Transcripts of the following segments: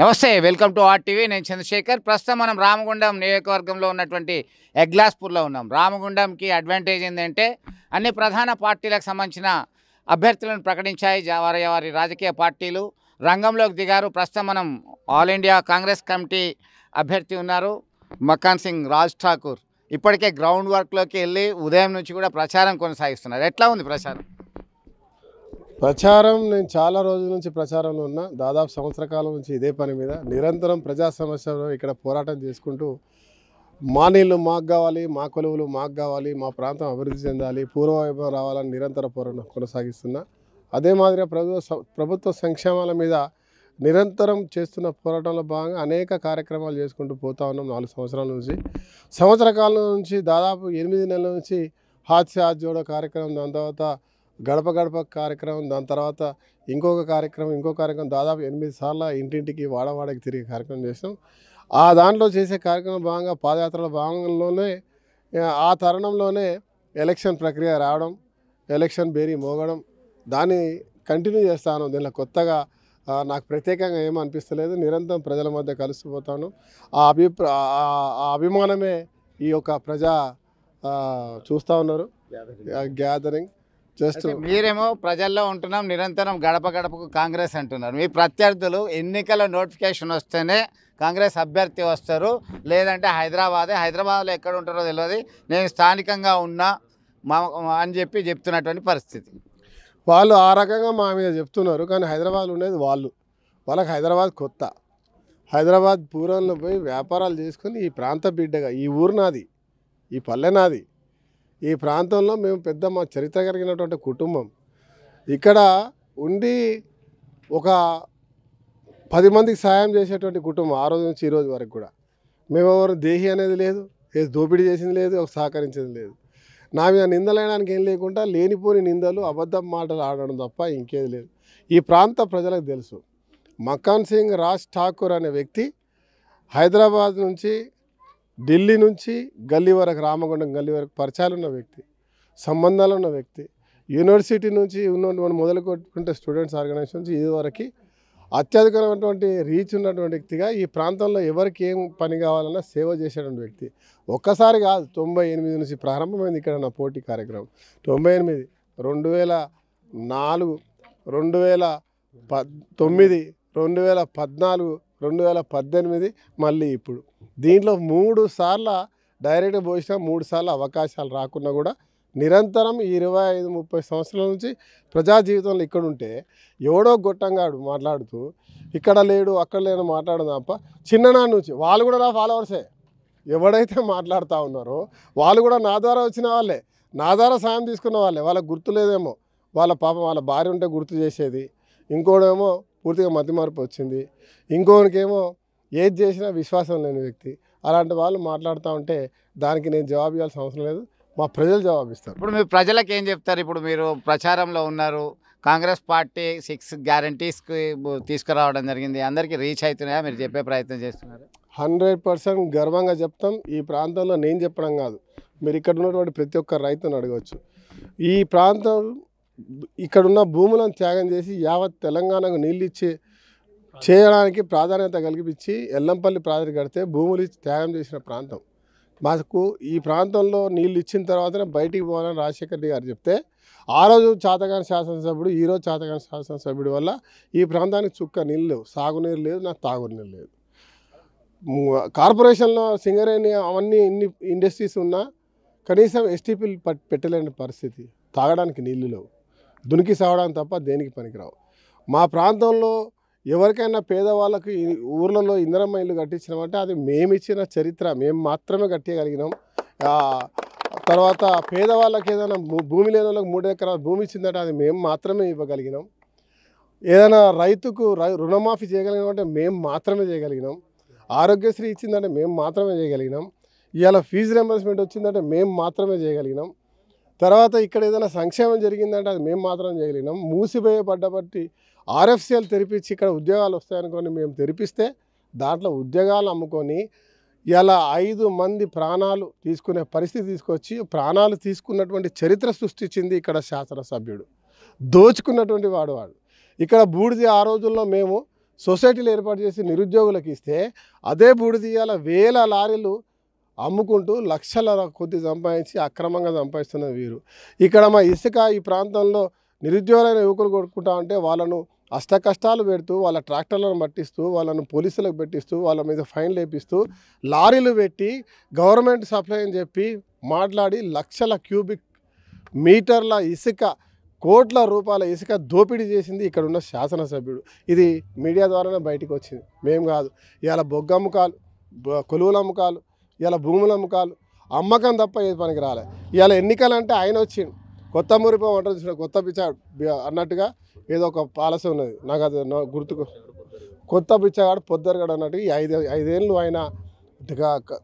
నమస్తే welcome to or TV నేను చంద్రశేఖర్ ప్రస్తుతం మనం రామగుండం నియోజకవర్గంలో ఉన్నటువంటి ఎగ్లాస్పూర్లో ఉన్నాం రామగుండంకి అడ్వాంటేజ్ ఏంటంటే అన్ని ప్రధాన పార్టీలకు సంబంధించిన అభ్యర్థులను ప్రకటించాయి వారి వారి రాజకీయ పార్టీలు రంగంలోకి దిగారు ప్రస్తుతం మనం ఆల్ ఇండియా కాంగ్రెస్ కమిటీ అభ్యర్థి ఉన్నారు మకాన్ సింగ్ రాజ్ ఠాకూర్ ఇప్పటికే గ్రౌండ్ వర్క్లోకి వెళ్ళి ఉదయం నుంచి కూడా ప్రచారం కొనసాగిస్తున్నారు ఎట్లా ఉంది ప్రచారం ప్రచారం నేను చాలా రోజుల నుంచి ప్రచారంలో ఉన్నా దాదాపు సంవత్సర కాలం నుంచి ఇదే పని మీద నిరంతరం ప్రజా సమస్యలు ఇక్కడ పోరాటం చేసుకుంటూ మా నీళ్ళు మాకు కావాలి మా కొలువులు మాకు కావాలి మా ప్రాంతం అభివృద్ధి చెందాలి పూర్వవైభవం రావాలని నిరంతర పోరాటం కొనసాగిస్తున్నా అదే మాదిరిగా ప్రభుత్వ ప్రభుత్వ సంక్షేమాల మీద నిరంతరం చేస్తున్న పోరాటంలో భాగంగా అనేక కార్యక్రమాలు చేసుకుంటూ పోతా ఉన్నాం నాలుగు సంవత్సరాల నుంచి సంవత్సర కాలం నుంచి దాదాపు ఎనిమిది నెలల నుంచి హాత్ సే హాత్ జోడో కార్యక్రమం దాని తర్వాత గడప గడప కార్యక్రమం దాని తర్వాత ఇంకొక కార్యక్రమం ఇంకో కార్యక్రమం దాదాపు ఎనిమిది సార్లు ఇంటింటికి వాడవాడకి తిరిగే కార్యక్రమం చేసాం ఆ దాంట్లో చేసే కార్యక్రమం భాగంగా పాదయాత్రల భాగంలోనే ఆ తరుణంలోనే ఎలక్షన్ ప్రక్రియ రావడం ఎలక్షన్ బేరీ మోగడం దాన్ని కంటిన్యూ చేస్తాను దీనిలో కొత్తగా నాకు ప్రత్యేకంగా ఏమనిపిస్తలేదు అనిపిస్తలేదు నిరంతరం ప్రజల మధ్య కలిసిపోతాను ఆ అభిప్రా ఆ అభిమానమే ఈ యొక్క ప్రజా చూస్తూ ఉన్నారు గ్యాదరింగ్ జస్ట్ మీరేమో ప్రజల్లో ఉంటున్నాం నిరంతరం గడప గడపకు కాంగ్రెస్ అంటున్నారు మీ ప్రత్యర్థులు ఎన్నికల నోటిఫికేషన్ వస్తేనే కాంగ్రెస్ అభ్యర్థి వస్తారు లేదంటే హైదరాబాదే హైదరాబాద్లో ఎక్కడ ఉంటారో తెలియదు నేను స్థానికంగా ఉన్నా మా అని చెప్పి చెప్తున్నటువంటి పరిస్థితి వాళ్ళు ఆ రకంగా మా మీద చెప్తున్నారు కానీ హైదరాబాద్ ఉండేది వాళ్ళు వాళ్ళకి హైదరాబాద్ కొత్త హైదరాబాద్ పూర్వంలో పోయి వ్యాపారాలు చేసుకొని ఈ ప్రాంత బిడ్డగా ఈ ఊరు నాది ఈ పల్లె నాది ఈ ప్రాంతంలో మేము పెద్ద మా చరిత్ర కలిగినటువంటి కుటుంబం ఇక్కడ ఉండి ఒక పది మందికి సాయం చేసేటువంటి కుటుంబం ఆ రోజు నుంచి ఈరోజు వరకు కూడా మేమెవరు దేహి అనేది లేదు ఏ దోపిడీ చేసింది లేదు ఒక సహకరించేది లేదు నా మీద నిందలేయడానికి ఏం లేకుండా లేనిపోని నిందలు అబద్ధం మాటలు ఆడడం తప్ప ఇంకేది లేదు ఈ ప్రాంత ప్రజలకు తెలుసు మక్కాన్ సింగ్ రాజ్ ఠాకూర్ అనే వ్యక్తి హైదరాబాద్ నుంచి ఢిల్లీ నుంచి గల్లీ వరకు రామగుండం గల్లీ వరకు పరిచయాలు ఉన్న వ్యక్తి సంబంధాలు ఉన్న వ్యక్తి యూనివర్సిటీ నుంచి ఉన్నటువంటి మనం మొదలుకొట్టుకుంటే స్టూడెంట్స్ ఆర్గనైజేషన్ నుంచి ఇదివరకు అత్యధికమైనటువంటి రీచ్ ఉన్నటువంటి వ్యక్తిగా ఈ ప్రాంతంలో ఎవరికి ఏం పని కావాలన్నా సేవ చేసేటువంటి వ్యక్తి ఒక్కసారి కాదు తొంభై ఎనిమిది నుంచి ప్రారంభమైంది ఇక్కడ నా పోటీ కార్యక్రమం తొంభై ఎనిమిది రెండు వేల నాలుగు రెండు వేల ప తొమ్మిది రెండు వేల పద్నాలుగు రెండు వేల పద్దెనిమిది మళ్ళీ ఇప్పుడు దీంట్లో మూడు సార్ల డైరెక్ట్గా పోసిన మూడు సార్లు అవకాశాలు రాకున్నా కూడా నిరంతరం ఇరవై ఐదు ముప్పై సంవత్సరాల నుంచి ప్రజా జీవితంలో ఇక్కడ ఉంటే ఎవడో గొట్టంగాడు మాట్లాడుతూ ఇక్కడ లేడు అక్కడ లేడు మాట్లాడు తప్ప చిన్ననాడు నుంచి వాళ్ళు కూడా నా ఫాలోవర్సే ఎవడైతే మాట్లాడుతూ ఉన్నారో వాళ్ళు కూడా నా ద్వారా వచ్చిన వాళ్ళే నా ద్వారా సాయం తీసుకున్న వాళ్ళే వాళ్ళకి లేదేమో వాళ్ళ పాపం వాళ్ళ భార్య ఉంటే గుర్తు చేసేది ఇంకోడేమో పూర్తిగా మతి మార్పు వచ్చింది ఇంకోనికేమో ఏది చేసినా విశ్వాసం లేని వ్యక్తి అలాంటి వాళ్ళు మాట్లాడుతూ ఉంటే దానికి నేను జవాబు ఇవ్వాల్సిన అవసరం లేదు మా ప్రజలు జవాబిస్తారు ఇప్పుడు మీరు ప్రజలకు ఏం చెప్తారు ఇప్పుడు మీరు ప్రచారంలో ఉన్నారు కాంగ్రెస్ పార్టీ సిక్స్ గ్యారంటీస్కి తీసుకురావడం జరిగింది అందరికీ రీచ్ అవుతున్నాయా మీరు చెప్పే ప్రయత్నం చేస్తున్నారు హండ్రెడ్ పర్సెంట్ గర్వంగా చెప్తాం ఈ ప్రాంతంలో నేను చెప్పడం కాదు మీరు ఇక్కడ ఉన్నటువంటి ప్రతి ఒక్క రైతును అడగవచ్చు ఈ ప్రాంతం ఇక్కడున్న భూములను త్యాగం చేసి యావత్ తెలంగాణకు నీళ్ళు ఇచ్చే చేయడానికి ప్రాధాన్యత కల్పించి ఎల్లంపల్లి ప్రాజెక్టు కడితే భూములు త్యాగం చేసిన ప్రాంతం మాకు ఈ ప్రాంతంలో నీళ్ళు ఇచ్చిన తర్వాతనే బయటికి పోవాలని రాజశేఖర్ రెడ్డి గారు చెప్తే ఆ రోజు చాతగాని శాసనసభ్యుడు ఈరోజు చాతగాని శాసనసభ్యుడి వల్ల ఈ ప్రాంతానికి చుక్క నీళ్ళు లేవు సాగునీరు లేదు నాకు తాగునీరు లేదు కార్పొరేషన్లో సింగరేణి అవన్నీ ఇన్ని ఇండస్ట్రీస్ ఉన్నా కనీసం ఎస్టీపీలు పెట్టలేని పరిస్థితి తాగడానికి నీళ్ళు లేవు దునికి సావడం తప్ప దేనికి పనికిరావు మా ప్రాంతంలో ఎవరికైనా పేదవాళ్ళకు ఊర్లలో ఇంధనమ్మ ఇల్లు కట్టించినామంటే అది మేము ఇచ్చిన చరిత్ర మేము మాత్రమే కట్టగలిగినాం తర్వాత పేదవాళ్ళకి ఏదైనా భూమి లేని వాళ్ళకి మూడు ఎకరాలు భూమి ఇచ్చిందంటే అది మేము మాత్రమే ఇవ్వగలిగినాం ఏదైనా రైతుకు రుణమాఫీ చేయగలిగినాం అంటే మేము మాత్రమే చేయగలిగినాం ఆరోగ్యశ్రీ ఇచ్చిందంటే మేము మాత్రమే చేయగలిగినాం ఇవాళ ఫీజు రెంబర్స్మెంట్ వచ్చిందంటే మేము మాత్రమే చేయగలిగినాం తర్వాత ఇక్కడ ఏదైనా సంక్షేమం జరిగిందంటే అది మేము మాత్రం చేయలేము మూసిపోయే పడ్డబట్టి ఆర్ఎఫ్సిఎల్ తెరిపించి ఇక్కడ ఉద్యోగాలు వస్తాయనుకొని మేము తెరిపిస్తే దాంట్లో ఉద్యోగాలు అమ్ముకొని ఇలా ఐదు మంది ప్రాణాలు తీసుకునే పరిస్థితి తీసుకొచ్చి ప్రాణాలు తీసుకున్నటువంటి చరిత్ర సృష్టించింది ఇక్కడ శాసనసభ్యుడు దోచుకున్నటువంటి వాడు వాడు ఇక్కడ బూడిది ఆ రోజుల్లో మేము సొసైటీలు ఏర్పాటు చేసి నిరుద్యోగులకు ఇస్తే అదే బూడిది వేల లారీలు అమ్ముకుంటూ లక్షల కొద్ది సంపాదించి అక్రమంగా సంపాదిస్తున్న వీరు ఇక్కడ మా ఇసుక ఈ ప్రాంతంలో నిరుద్యోగులైన యువకులు కొడుకుంటా అంటే వాళ్ళను అష్ట కష్టాలు పెడుతూ వాళ్ళ ట్రాక్టర్లను పట్టిస్తూ వాళ్ళను పోలీసులకు పెట్టిస్తూ వాళ్ళ మీద ఫైన్లు వేపిస్తూ లారీలు పెట్టి గవర్నమెంట్ సప్లై అని చెప్పి మాట్లాడి లక్షల క్యూబిక్ మీటర్ల ఇసుక కోట్ల రూపాయల ఇసుక దోపిడీ చేసింది ఇక్కడ ఉన్న శాసనసభ్యుడు ఇది మీడియా ద్వారానే బయటకు వచ్చింది మేము కాదు ఇవాళ బొగ్గమ్మకాలు కొలువుల అమ్మకాలు ఇలా భూములు అమ్మకాలు అమ్మకం తప్ప ఏది పనికి రాలే ఎన్నికలు ఎన్నికలంటే ఆయన వచ్చిండు కొత్త మురిపో వంట చూసిన కొత్త పిచ్చాడు అన్నట్టుగా ఏదో ఒక పాలసీ ఉన్నది నాకు అది గుర్తుకు కొత్త పిచ్చగాడు పొద్దరగాడు అన్నట్టు ఈ ఐదు ఐదేళ్ళు ఆయన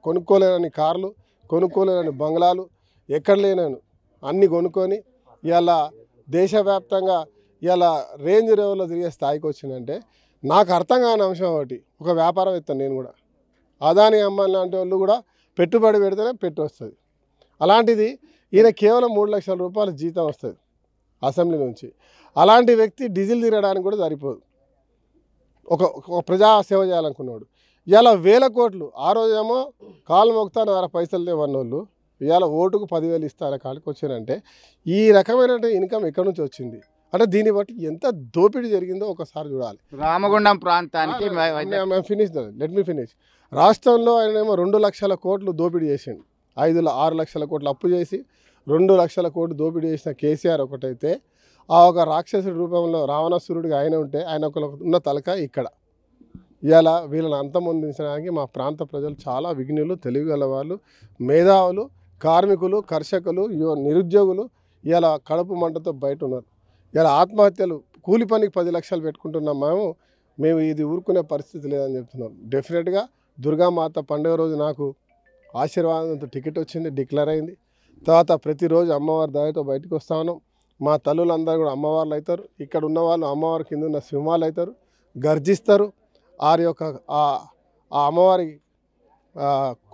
కొనుక్కోలేనని కార్లు కొనుక్కోలేనని బంగ్లాలు ఎక్కడ లేనను అన్నీ కొనుక్కొని ఇలా దేశవ్యాప్తంగా ఇలా రేంజ్ లెవెల్లో తిరిగే స్థాయికి వచ్చిందంటే నాకు అర్థం కాని అంశం ఒకటి ఒక వ్యాపారం ఇస్తాను నేను కూడా అదాని అమ్మాయి లాంటి వాళ్ళు కూడా పెట్టుబడి పెడితేనే పెట్టి వస్తుంది అలాంటిది ఈయన కేవలం మూడు లక్షల రూపాయల జీతం వస్తుంది అసెంబ్లీ నుంచి అలాంటి వ్యక్తి డీజిల్ తిరగడానికి కూడా సరిపోదు ఒక ఒక ప్రజా సేవ చేయాలనుకున్నాడు ఇవాళ వేల కోట్లు ఆ రోజేమో కాలు మొక్తాను నార పైసలు లేవన్నోళ్ళు ఇవాళ ఓటుకు పదివేలు ఇస్తారా కాడికి వచ్చారంటే ఈ రకమైనటువంటి ఇన్కమ్ ఎక్కడి నుంచి వచ్చింది అంటే దీన్ని బట్టి ఎంత దోపిడీ జరిగిందో ఒకసారి చూడాలి రామగుండం ప్రాంతానికి ఫినిష్ లెట్ మీ ఫినిష్ రాష్ట్రంలో ఆయన ఏమో రెండు లక్షల కోట్లు దోపిడీ చేసిండు ఐదు ఆరు లక్షల కోట్లు అప్పు చేసి రెండు లక్షల కోట్లు దోపిడీ చేసిన కేసీఆర్ ఒకటైతే ఆ ఒక రాక్షసుడి రూపంలో రావణాసురుడిగా ఆయన ఉంటే ఆయన ఒక ఉన్న తలక ఇక్కడ ఇలా వీళ్ళని అంతమొందించడానికి మా ప్రాంత ప్రజలు చాలా విఘ్నులు తెలివి గలవాళ్ళు మేధావులు కార్మికులు కర్షకులు నిరుద్యోగులు ఇలా కడుపు మంటతో బయట ఉన్నారు ఇలా ఆత్మహత్యలు కూలి పనికి పది లక్షలు పెట్టుకుంటున్నాం మేము మేము ఇది ఊరుకునే పరిస్థితి లేదని చెప్తున్నాం డెఫినెట్గా దుర్గామాత పండుగ రోజు నాకు ఆశీర్వాదంతో టికెట్ వచ్చింది డిక్లేర్ అయింది తర్వాత ప్రతిరోజు అమ్మవారి దయతో బయటకు వస్తా ఉన్నాం మా తల్లులందరూ కూడా అమ్మవార్లు అవుతారు ఇక్కడ ఉన్న వాళ్ళు అమ్మవారి కింద ఉన్న సింహాలు అవుతారు గర్జిస్తారు వారి యొక్క ఆ అమ్మవారి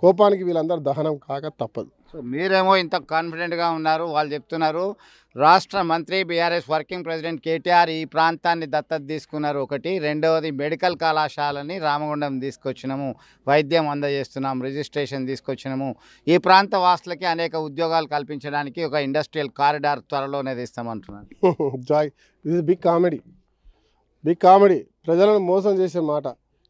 కోపానికి వీళ్ళందరూ దహనం కాక తప్పదు సో మీరేమో ఇంత కాన్ఫిడెంట్గా ఉన్నారు వాళ్ళు చెప్తున్నారు రాష్ట్ర మంత్రి బీఆర్ఎస్ వర్కింగ్ ప్రెసిడెంట్ కేటీఆర్ ఈ ప్రాంతాన్ని దత్తత తీసుకున్నారు ఒకటి రెండవది మెడికల్ కళాశాలని రామగుండం తీసుకొచ్చినాము వైద్యం అందజేస్తున్నాము రిజిస్ట్రేషన్ తీసుకొచ్చినాము ఈ ప్రాంత వాసులకి అనేక ఉద్యోగాలు కల్పించడానికి ఒక ఇండస్ట్రియల్ కారిడార్ త్వరలోనే తీస్తామంటున్నారు జాయ్ ఇది బిగ్ కామెడీ బిగ్ కామెడీ ప్రజలను మోసం చేసే మాట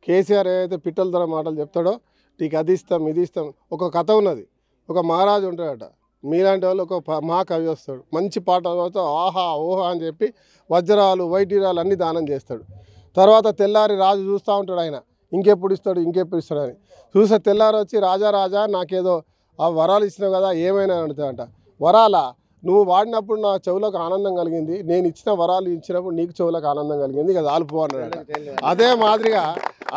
కేసీఆర్ ఏదైతే పిట్టల ధర మాటలు చెప్తాడో నీకు అది ఇస్తాం ఇది ఇస్తాం ఒక కథ ఉన్నది ఒక మహారాజు ఉంటాడట మీలాంటి వాళ్ళు ఒక మా కవి వస్తాడు మంచి పాట చదువుతా ఆహా ఓహా అని చెప్పి వజ్రాలు వైటీరాలు అన్నీ దానం చేస్తాడు తర్వాత తెల్లారి రాజు చూస్తూ ఉంటాడు ఆయన ఇంకెప్పుడు ఇస్తాడు ఇంకెప్పుడు ఇస్తాడు అని చూస్తే తెల్లారి వచ్చి రాజా రాజా నాకేదో ఆ వరాలు ఇచ్చినావు కదా ఏమైనా అంటాడంట వరాల నువ్వు వాడినప్పుడు నా చెవులకు ఆనందం కలిగింది నేను ఇచ్చిన వరాలు ఇచ్చినప్పుడు నీకు చెవులకు ఆనందం కలిగింది ఇక దాల్పు అన్నాడు అదే మాదిరిగా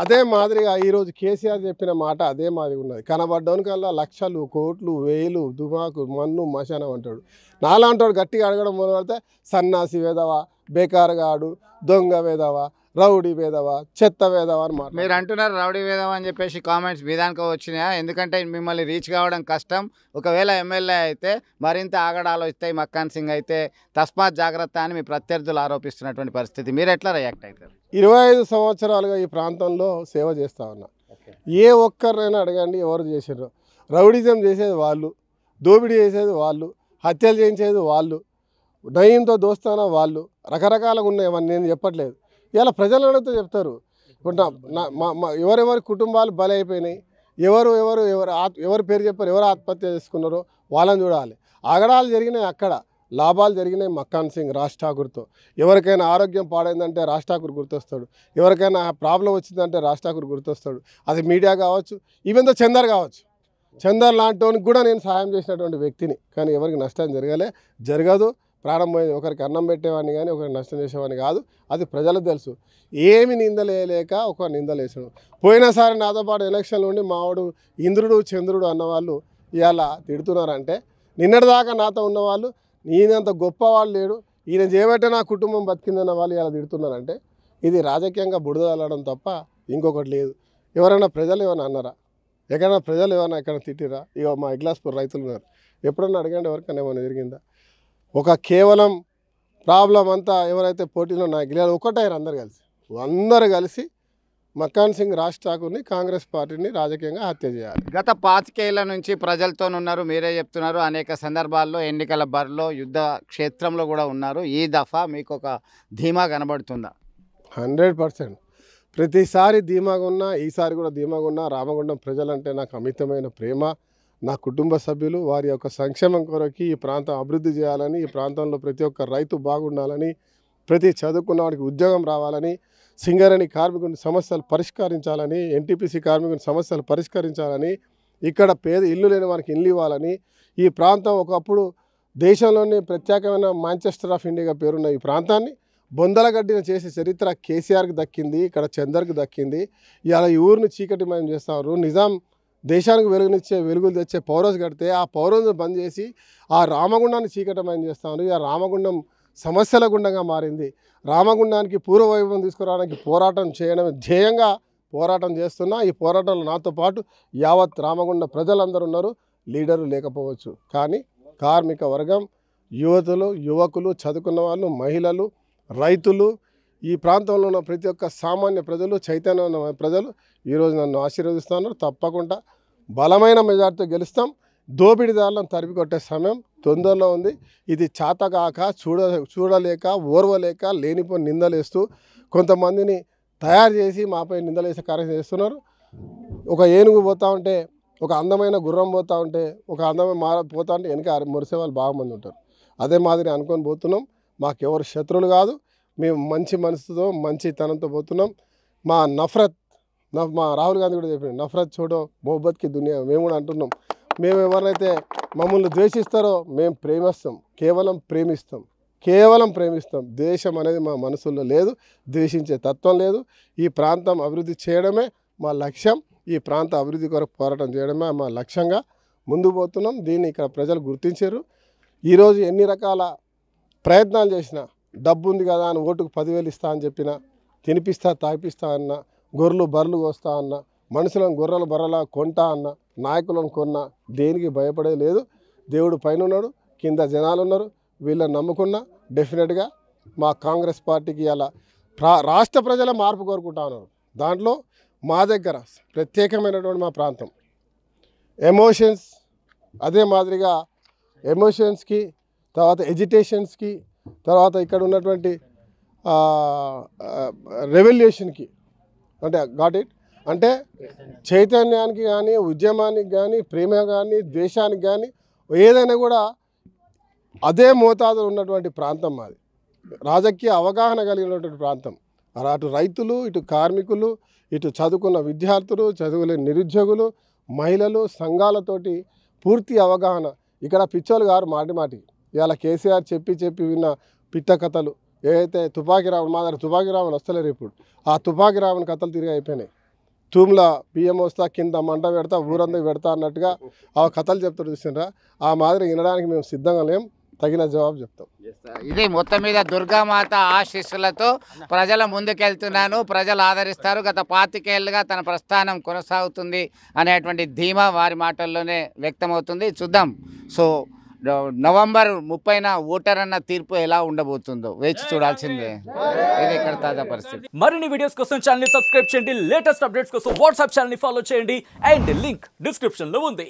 అదే మాదిరిగా ఈరోజు కేసీఆర్ చెప్పిన మాట అదే మాదిరిగా ఉన్నది కల్లా లక్షలు కోట్లు వేలు దుమాకు మన్ను మశానం అంటాడు నాలాంటి గట్టిగా అడగడం మొదలు పెడితే సన్నాసి వేదవా బేకారగాడు దొంగ వేదవా రౌడీ వేదవా చెత్త వేదవా అని మాట మీరు అంటున్నారు రౌడీ వేదవా అని చెప్పేసి కామెంట్స్ విధానికి వచ్చినాయా ఎందుకంటే మిమ్మల్ని రీచ్ కావడం కష్టం ఒకవేళ ఎమ్మెల్యే అయితే మరింత ఆగడాలు ఇస్తాయి మక్కాన్ సింగ్ అయితే తస్మాత్ జాగ్రత్త అని మీ ప్రత్యర్థులు ఆరోపిస్తున్నటువంటి పరిస్థితి మీరు ఎట్లా రియాక్ట్ అవుతారు ఇరవై ఐదు సంవత్సరాలుగా ఈ ప్రాంతంలో సేవ చేస్తా ఉన్నా ఏ ఒక్కరినైనా అడగండి ఎవరు చేసారు రౌడిజం చేసేది వాళ్ళు దోపిడీ చేసేది వాళ్ళు హత్యలు చేయించేది వాళ్ళు నయంతో దోస్తానా వాళ్ళు రకరకాలుగా ఉన్నాయి నేను చెప్పట్లేదు ఇలా ప్రజలు అడుగుతూ చెప్తారు ఇప్పుడు ఎవరెవరి కుటుంబాలు బలైపోయినాయి ఎవరు ఎవరు ఎవరు ఎవరు పేరు చెప్పారు ఎవరు ఆత్మహత్య చేసుకున్నారో వాళ్ళని చూడాలి ఆగడాలు జరిగినాయి అక్కడ లాభాలు జరిగినాయి మక్కాన్ సింగ్ రాజ్ ఠాకూర్తో ఎవరికైనా ఆరోగ్యం పాడైందంటే రాజ్ ఠాకూర్ గుర్తొస్తాడు ఎవరికైనా ప్రాబ్లం వచ్చిందంటే రాజ్ ఠాకూర్ గుర్తొస్తాడు అది మీడియా కావచ్చు ఈవెంతో చందర్ కావచ్చు చందర్ లాంటి కూడా నేను సహాయం చేసినటువంటి వ్యక్తిని కానీ ఎవరికి నష్టం జరగలే జరగదు ప్రారంభమైంది ఒకరికి అన్నం పెట్టేవాడిని కానీ ఒకరికి నష్టం చేసేవాడిని కాదు అది ప్రజలకు తెలుసు ఏమి నిందలేయలేక ఒక నిందలేసాడు పోయినసారి నాతో పాటు ఎలక్షన్లు ఉండి మావాడు ఇంద్రుడు చంద్రుడు అన్నవాళ్ళు ఇవాళ తిడుతున్నారంటే నిన్నటిదాకా నాతో ఉన్నవాళ్ళు నేనంత గొప్పవాళ్ళు లేడు ఈయన చేపట్టే నా కుటుంబం బతికిందన్న వాళ్ళు ఇలా తిడుతున్నారంటే ఇది రాజకీయంగా బుడదలడం తప్ప ఇంకొకటి లేదు ఎవరైనా ప్రజలు ఏమైనా అన్నారా ఎక్కడైనా ప్రజలు ఏమైనా ఎక్కడ తిట్టిరా ఇక మా ఇగ్లాస్పూర్ రైతులు ఉన్నారు ఎప్పుడన్నా అడగండి ఎవరికైనా ఏమైనా జరిగిందా ఒక కేవలం ప్రాబ్లం అంతా ఎవరైతే పోటీలో నాకు గెలిచారు ఒకటైరు అందరు కలిసి అందరు కలిసి మక్కాన్ సింగ్ రాజ్ ఠాకూర్ని కాంగ్రెస్ పార్టీని రాజకీయంగా హత్య చేయాలి గత పాతికేళ్ల నుంచి ప్రజలతో ఉన్నారు మీరే చెప్తున్నారు అనేక సందర్భాల్లో ఎన్నికల బరిలో యుద్ధ క్షేత్రంలో కూడా ఉన్నారు ఈ దఫా మీకు ఒక ధీమా కనబడుతుందా హండ్రెడ్ పర్సెంట్ ప్రతిసారి ధీమాగా ఉన్నా ఈసారి కూడా ధీమాగా ఉన్నా రామగుండం ప్రజలంటే నాకు అమితమైన ప్రేమ నా కుటుంబ సభ్యులు వారి యొక్క సంక్షేమం కొరకు ఈ ప్రాంతం అభివృద్ధి చేయాలని ఈ ప్రాంతంలో ప్రతి ఒక్క రైతు బాగుండాలని ప్రతి చదువుకున్న వాడికి ఉద్యోగం రావాలని సింగరేణి కార్మికుని సమస్యలు పరిష్కరించాలని ఎన్టీపీసీ కార్మికుని సమస్యలు పరిష్కరించాలని ఇక్కడ పేద ఇల్లు లేని వారికి ఇల్లు ఇవ్వాలని ఈ ప్రాంతం ఒకప్పుడు దేశంలోనే ప్రత్యేకమైన మాంచెస్టర్ ఆఫ్ ఇండియాగా పేరున్న ఈ ప్రాంతాన్ని బొందలగడ్డిన చేసే చరిత్ర కేసీఆర్కి దక్కింది ఇక్కడ చందర్కి దక్కింది ఇలా ఈ ఊరిని చీకటిమయం చేస్తారు నిజాం దేశానికి వెలుగునిచ్చే వెలుగులు తెచ్చే పౌరోజ్ కడితే ఆ పౌరోజ్ను బంద్ చేసి ఆ రామగుండాన్ని చీకటమయం చేస్తాను ఆ రామగుండం సమస్యల గుండంగా మారింది రామగుండానికి పూర్వవైభవం తీసుకురావడానికి పోరాటం చేయడం ధ్యేయంగా పోరాటం చేస్తున్నా ఈ పోరాటంలో నాతో పాటు యావత్ రామగుండ ప్రజలందరూ ఉన్నారు లీడరు లేకపోవచ్చు కానీ కార్మిక వర్గం యువతులు యువకులు చదువుకున్న వాళ్ళు మహిళలు రైతులు ఈ ప్రాంతంలో ఉన్న ప్రతి ఒక్క సామాన్య ప్రజలు చైతన్య ప్రజలు ఈరోజు నన్ను ఆశీర్వదిస్తున్నారు తప్పకుండా బలమైన మెజార్టీతో గెలుస్తాం దోపిడిదారులను తరిపి కొట్టే సమయం తొందరలో ఉంది ఇది చాతగాక చూడ చూడలేక ఓర్వలేక లేనిపోయి నిందలేస్తూ కొంతమందిని తయారు చేసి మాపై నిందలేసే కార్యం చేస్తున్నారు ఒక ఏనుగు పోతూ ఉంటే ఒక అందమైన గుర్రం పోతూ ఉంటే ఒక అందమైన మార పోతూ ఉంటే వెనక మురిసే వాళ్ళు బాగా మంది ఉంటారు అదే మాదిరి అనుకొని పోతున్నాం మాకెవరు శత్రువులు కాదు మేము మంచి మనసుతో తనంతో పోతున్నాం మా నఫరత్ మా రాహుల్ గాంధీ కూడా చెప్పాడు నఫరత్ చూడో మొహబ్బత్కి దునియా మేము కూడా అంటున్నాం మేము ఎవరైతే మమ్మల్ని ద్వేషిస్తారో మేము ప్రేమిస్తాం కేవలం ప్రేమిస్తాం కేవలం ప్రేమిస్తాం ద్వేషం అనేది మా మనసుల్లో లేదు ద్వేషించే తత్వం లేదు ఈ ప్రాంతం అభివృద్ధి చేయడమే మా లక్ష్యం ఈ ప్రాంత అభివృద్ధి కొరకు పోరాటం చేయడమే మా లక్ష్యంగా ముందు పోతున్నాం దీన్ని ఇక్కడ ప్రజలు గుర్తించారు ఈరోజు ఎన్ని రకాల ప్రయత్నాలు చేసినా డబ్బు ఉంది కదా అని ఓటుకు పదివేలు ఇస్తా అని చెప్పిన తినిపిస్తా తాపిస్తా అన్న గొర్రెలు బర్రెలు కోస్తా అన్న మనుషులను గొర్రెలు బర్రెలా కొంటా అన్న నాయకులను కొన్న దేనికి భయపడే లేదు దేవుడు పైన ఉన్నాడు కింద జనాలు ఉన్నారు వీళ్ళని నమ్ముకున్నా డెఫినెట్గా మా కాంగ్రెస్ పార్టీకి అలా ప్రా రాష్ట్ర ప్రజల మార్పు కోరుకుంటా ఉన్నారు దాంట్లో మా దగ్గర ప్రత్యేకమైనటువంటి మా ప్రాంతం ఎమోషన్స్ అదే మాదిరిగా ఎమోషన్స్కి తర్వాత ఎజిటేషన్స్కి తర్వాత ఇక్కడ ఉన్నటువంటి రెవల్యూషన్కి అంటే గాట్ ఇట్ అంటే చైతన్యానికి కానీ ఉద్యమానికి కానీ ప్రేమ కానీ ద్వేషానికి కానీ ఏదైనా కూడా అదే మోతాదులో ఉన్నటువంటి ప్రాంతం మాది రాజకీయ అవగాహన కలిగినటువంటి ప్రాంతం అటు రైతులు ఇటు కార్మికులు ఇటు చదువుకున్న విద్యార్థులు చదువులేని నిరుద్యోగులు మహిళలు సంఘాలతోటి పూర్తి అవగాహన ఇక్కడ పిచ్చోలు గారు మాటి మాటి ఇవాళ కేసీఆర్ చెప్పి చెప్పి విన్న పిట్ట కథలు ఏదైతే తుపాకీ రావణ మా దగ్గర తుపాకీ రావణ వస్తలేరు ఇప్పుడు ఆ తుపాకీ రావణ కథలు తిరిగి అయిపోయినాయి తూమ్లా బియ్యం వస్తా కింద మంట పెడతా ఊరందరికి పెడతా అన్నట్టుగా ఆ కథలు చెప్తారు చూసినరా ఆ మాదిరి వినడానికి మేము సిద్ధంగా లేం తగిన జవాబు చెప్తాం ఇది మొత్తం మీద దుర్గామాత ఆశీస్సులతో ప్రజల ముందుకెళ్తున్నాను ప్రజలు ఆదరిస్తారు గత పాతికేళ్లుగా తన ప్రస్థానం కొనసాగుతుంది అనేటువంటి ధీమా వారి మాటల్లోనే వ్యక్తమవుతుంది చూద్దాం సో నవంబర్ ముప్పైన ఓటర్ అన్న తీర్పు ఎలా ఉండబోతుందో వేచి చూడాల్సిందే ఇది ఇక్కడ తాజా పరిస్థితి మరిన్ని వీడియోస్ కోసం ఛానల్ సబ్స్క్రైబ్ చేయండి లేటెస్ట్ అప్డేట్స్ కోసం వాట్సాప్ ఛానల్ ఫాలో చేయండి అండ్ లింక్ డిస్క్రిప్షన్ లో ఉంది